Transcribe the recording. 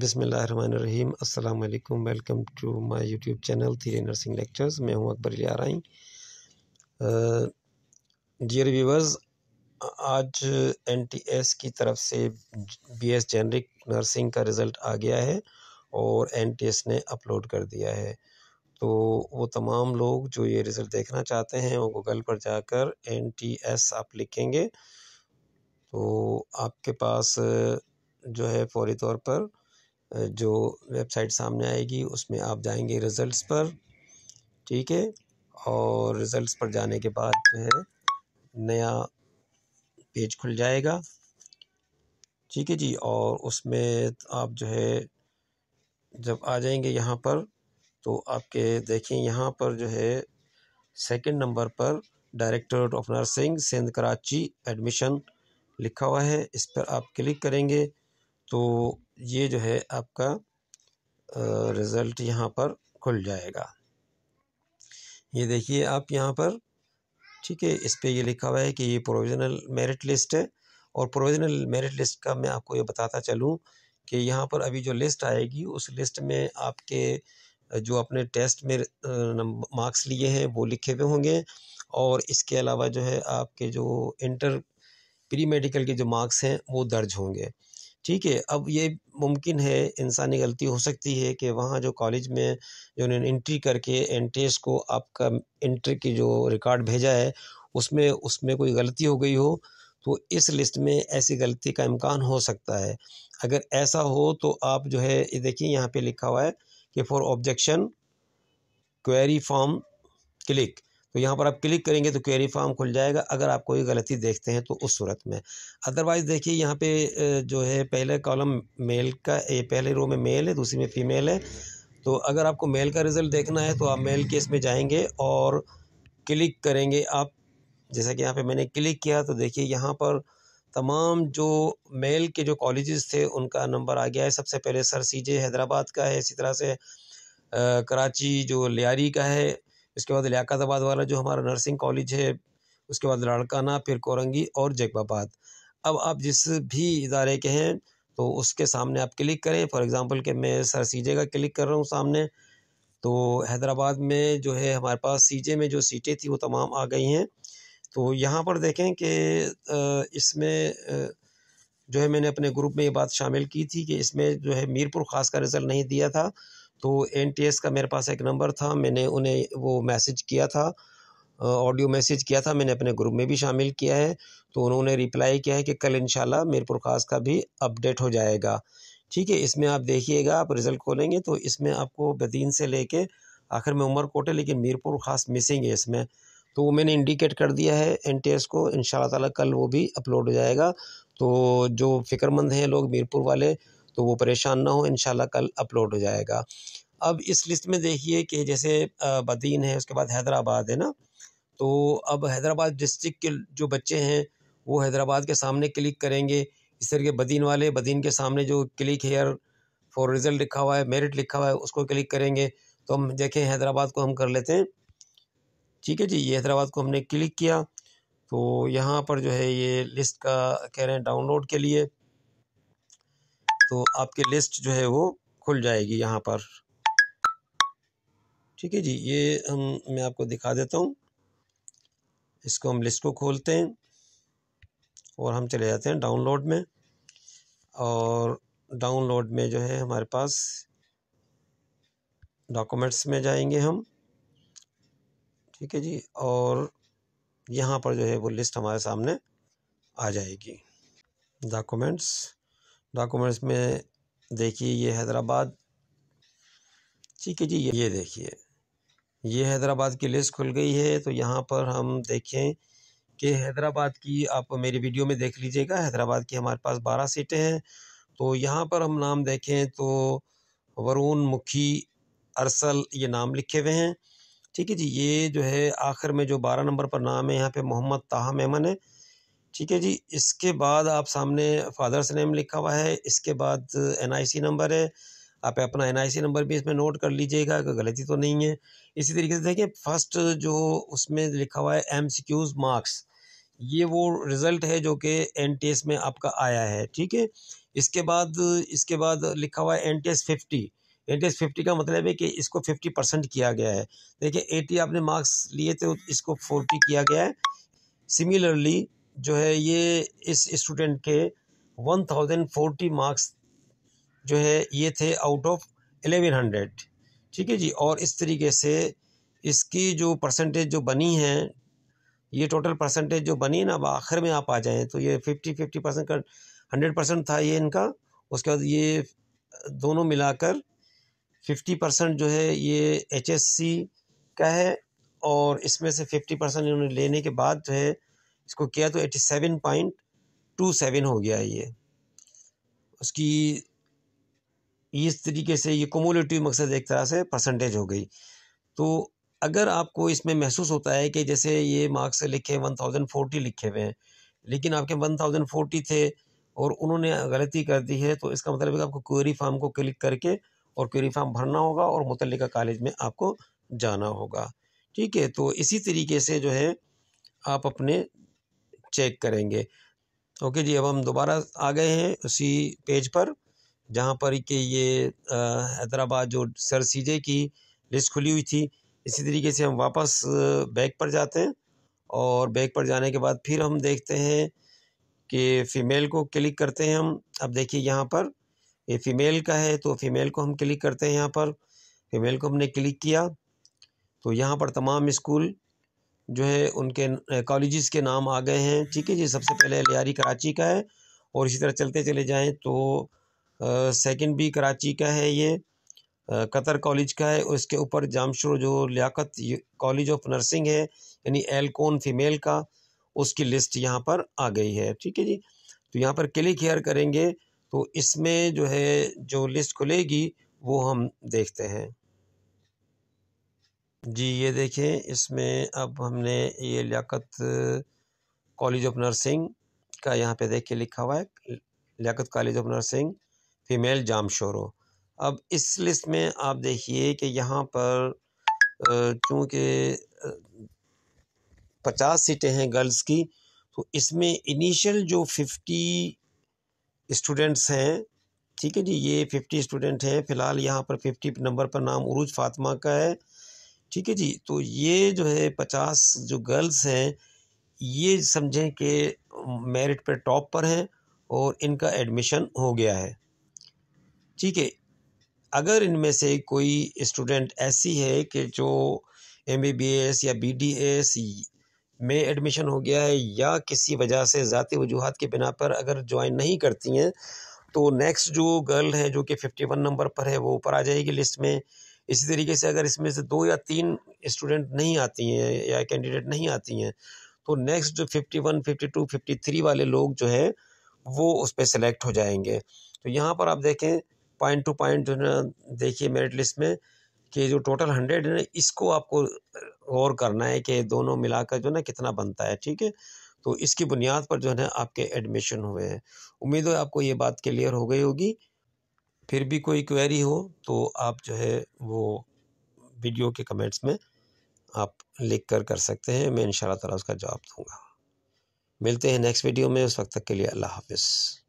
बिसमीम अल्लाम welcome to my YouTube channel थीरे नर्सिंग लेक्चर्स मैं हूं अकबर लियाराई डियर व्यूवर्स आज एनटीएस की तरफ से बीएस जेनरिक नर्सिंग का रिज़ल्ट आ गया है और एनटीएस ने अपलोड कर दिया है तो वो तमाम लोग जो ये रिज़ल्ट देखना चाहते हैं वो गूगल पर जाकर एस आप लिखेंगे तो आपके पास जो है फौरी तौर पर जो वेबसाइट सामने आएगी उसमें आप जाएंगे रिज़ल्ट्स पर ठीक है और रिज़ल्ट्स पर जाने के बाद जो है नया पेज खुल जाएगा ठीक है जी और उसमें आप जो है जब आ जाएंगे यहाँ पर तो आपके देखें यहाँ पर जो है सेकंड नंबर पर directorate of nursing Sindh Karachi admission लिखा हुआ है इस पर आप क्लिक करेंगे तो ये जो है आपका रिज़ल्ट यहाँ पर खुल जाएगा ये देखिए आप यहाँ पर ठीक है इस पर ये लिखा हुआ है कि ये प्रोविज़नल मेरिट लिस्ट है और प्रोविज़नल मेरिट लिस्ट का मैं आपको ये बताता चलूँ कि यहाँ पर अभी जो लिस्ट आएगी उस लिस्ट में आपके जो अपने टेस्ट में मार्क्स लिए हैं वो लिखे हुए होंगे और इसके अलावा जो है आपके जो इंटर प्री मेडिकल के जो मार्क्स हैं वो दर्ज होंगे ठीक है अब ये मुमकिन है इंसानी गलती हो सकती है कि वहाँ जो कॉलेज में जो उन्होंने इंट्री करके एंट्रेस को आपका इंट्री की जो रिकॉर्ड भेजा है उसमें उसमें कोई गलती हो गई हो तो इस लिस्ट में ऐसी गलती का इम्कान हो सकता है अगर ऐसा हो तो आप जो है ये देखिए यहाँ पे लिखा हुआ है कि for objection query form click तो यहाँ पर आप क्लिक करेंगे तो क्वेरी फॉर्म खुल जाएगा अगर आप कोई गलती देखते हैं तो उस सूरत में अदरवाइज़ देखिए यहाँ पे जो है पहले कॉलम मेल का ए, पहले रो में मेल है दूसरी में फ़ीमेल है तो अगर आपको मेल का रिज़ल्ट देखना है तो आप मेल के इसमें जाएंगे और क्लिक करेंगे आप जैसा कि यहाँ पर मैंने क्लिक किया तो देखिए यहाँ पर तमाम जो मेल के जो कॉलेजेस थे उनका नंबर आ गया है सबसे पहले सर सीजे हैदराबाद का है इसी तरह से आ, कराची जो लियारी का है उसके बाद लियाकताबाद वाला जो हमारा नर्सिंग कॉलेज है उसके बाद लाड़काना फिर कोरंगी और जगबाबाद अब आप जिस भी इदारे के हैं तो उसके सामने आप क्लिक करें फॉर एग्ज़ाम्पल के मैं सर सीजे का क्लिक कर रहा हूँ सामने तो हैदराबाद में जो है हमारे पास सीजे में जो सीटें थी वो तमाम आ गई हैं तो यहाँ पर देखें कि इसमें जो है मैंने अपने ग्रुप में ये बात शामिल की थी कि इसमें जो है मीरपुर ख़ास का रिज़ल्ट नहीं दिया था तो एन का मेरे पास एक नंबर था मैंने उन्हें वो मैसेज किया था ऑडियो मैसेज किया था मैंने अपने ग्रुप में भी शामिल किया है तो उन्होंने रिप्लाई किया है कि कल इंशाल्लाह मीरपुर खास का भी अपडेट हो जाएगा ठीक है इसमें आप देखिएगा आप रिज़ल्ट खोलेंगे तो इसमें आपको बदीन से लेके आखिर में उमर कोट है लेकिन मीरपुर खास मिसिंग है इसमें तो वो मैंने इंडिकेट कर दिया है एन को इन ताला कल वो भी अपलोड हो जाएगा तो जो फ़िक्रमंद हैं लोग मीरपुर वाले तो वो परेशान ना हो इन कल अपलोड हो जाएगा अब इस लिस्ट में देखिए कि जैसे बदीन है उसके बाद हैदराबाद है ना तो अब हैदराबाद डिस्ट्रिक्ट के जो बच्चे हैं वो हैदराबाद के सामने क्लिक करेंगे इस तरह के बदीन वाले बदीन के सामने जो क्लिक हेयर फॉर रिज़ल्ट लिखा हुआ है मेरिट लिखा हुआ है उसको क्लिक करेंगे तो हम देखें हैदराबाद को हम कर लेते हैं ठीक है जी ये हैदराबाद को हमने क्लिक किया तो यहाँ पर जो है ये लिस्ट का कह रहे हैं डाउनलोड के लिए तो आपकी लिस्ट जो है वो खुल जाएगी यहाँ पर ठीक है जी ये हम मैं आपको दिखा देता हूँ इसको हम लिस्ट को खोलते हैं और हम चले जाते हैं डाउनलोड में और डाउनलोड में जो है हमारे पास डॉक्यूमेंट्स में जाएंगे हम ठीक है जी और यहाँ पर जो है वो लिस्ट हमारे सामने आ जाएगी डॉक्यूमेंट्स डॉक्यूमेंट्स में देखिए ये हैदराबाद ठीक है जी ये देखिए ये हैदराबाद की लिस्ट खुल गई है तो यहाँ पर हम देखें कि हैदराबाद की आप मेरी वीडियो में देख लीजिएगा हैदराबाद की हमारे पास बारह सीटें हैं तो यहाँ पर हम नाम देखें तो वरुण मुखी अरसल ये नाम लिखे हुए हैं ठीक है जी ये जो है आखिर में जो बारह नंबर पर नाम है यहाँ पे मोहम्मद ताहा मेमन है ठीक है जी इसके बाद आप सामने फादर्स नेम लिखा हुआ है इसके बाद एनआईसी नंबर है आप अपना एनआईसी नंबर भी इसमें नोट कर लीजिएगा कि गलती तो नहीं है इसी तरीके से देखिए फर्स्ट जो उसमें लिखा हुआ है एम मार्क्स ये वो रिज़ल्ट है जो कि एन में आपका आया है ठीक है इसके बाद इसके बाद लिखा हुआ है N T S fifty N T S fifty का मतलब है कि इसको फिफ्टी परसेंट किया गया है देखिए एटी आपने मार्क्स लिए थे इसको फोर्टी किया गया है सिमिलरली जो है ये इस स्टूडेंट के वन थाउजेंड फोर्टी मार्क्स जो है ये थे आउट ऑफ एलेवन हंड्रेड ठीक है जी और इस तरीके से इसकी जो परसेंटेज जो बनी है ये टोटल परसेंटेज जो बनी ना अब आखिर में आप आ जाएँ तो ये फिफ्टी फिफ्टी परसेंट का हंड्रेड परसेंट था ये इनका उसके बाद ये दोनों मिलाकर फिफ्टी परसेंट जो है ये एचएससी का है और इसमें से फिफ्टी परसेंट इन्होंने लेने के बाद जो है इसको किया तो eighty seven point two seven हो गया ये उसकी इस तरीके से ये कोमोलेटिव मकसद एक तरह से परसेंटेज हो गई तो अगर आपको इसमें महसूस होता है कि जैसे ये मार्क्स लिखे वन थाउजेंड फोर्टी लिखे हुए हैं लेकिन आपके वन थाउजेंड फोर्टी थे और उन्होंने गलती कर दी है तो इसका मतलब है आपको क्वेरी फार्म को क्लिक करके और क्वेरी फार्म भरना होगा और मुतल कॉलेज में आपको जाना होगा ठीक है तो इसी तरीके से जो है आप अपने चेक करेंगे ओके जी अब हम दोबारा आ गए हैं उसी पेज पर जहाँ पर कि ये हैदराबाद जो सर सीजे की लिस्ट खुली हुई थी इसी तरीके से हम वापस बैग पर जाते हैं और बैग पर जाने के बाद फिर हम देखते हैं कि फ़ीमेल को क्लिक करते हैं हम अब देखिए यहाँ पर ये फ़ीमेल का है तो फ़ीमेल को हम क्लिक करते हैं यहाँ पर फ़ीमेल को हमने क्लिक किया तो यहाँ पर तमाम स्कूल जो है उनके कॉलेजेस के नाम आ गए हैं ठीक है जी सबसे पहले लियारी कराची का है और इसी तरह चलते चले जाएँ तो सेकंड भी कराची का है ये कतर कॉलेज का है उसके ऊपर जामशुर जो लियाकत कॉलेज ऑफ नर्सिंग है यानी एलकोन फीमेल का उसकी लिस्ट यहाँ पर आ गई है ठीक है जी तो यहाँ पर क्लिक हेयर करेंगे तो इसमें जो है जो लिस्ट खुलेगी वो हम देखते हैं जी ये देखें इसमें अब हमने ये लियाकत कॉलेज ऑफ नर्सिंग का यहाँ पे देख के लिखा हुआ है Liaquat college of nursing female Jamshoro अब इस लिस्ट में आप देखिए कि यहाँ पर चूँकि पचास सीटें हैं गर्ल्स की तो इसमें इनिशियल जो फिफ्टी स्टूडेंट्स हैं ठीक है जी ये फिफ्टी स्टूडेंट हैं फ़िलहाल यहाँ पर फिफ्टी नंबर पर नाम उरूज फातमा का है ठीक है जी तो ये जो है पचास जो गर्ल्स हैं ये समझें कि मेरिट पर टॉप पर हैं और इनका एडमिशन हो गया है ठीक है अगर इनमें से कोई स्टूडेंट ऐसी है कि जो एम बी बी एस या बी डी एस में एडमिशन हो गया है या किसी वजह से ज़ाती वजूहत के बिना पर अगर ज्वाइन नहीं करती हैं तो नेक्स्ट जो गर्ल है जो कि फिफ्टी वन नंबर पर है वो ऊपर आ जाएगी लिस्ट में इसी तरीके से अगर इसमें से दो या तीन स्टूडेंट नहीं आती हैं या कैंडिडेट नहीं आती हैं तो नेक्स्ट जो fifty one fifty two fifty three वाले लोग जो हैं वो उस पर सेलेक्ट हो जाएंगे तो यहाँ पर आप देखें पॉइंट टू पॉइंट जो है देखिए मेरिट लिस्ट में कि जो टोटल हंड्रेड है इसको आपको गौर करना है कि दोनों मिलाकर जो है ना कितना बनता है ठीक है तो इसकी बुनियाद पर जो है आपके एडमिशन हुए हैं उम्मीद है आपको ये बात क्लियर हो गई होगी फिर भी कोई क्वेरी हो तो आप जो है वो वीडियो के कमेंट्स में आप लिख कर कर सकते हैं मैं इन ताला उसका जवाब दूँगा मिलते हैं नेक्स्ट वीडियो में उस वक्त तक के लिए अल्लाह हाफिज़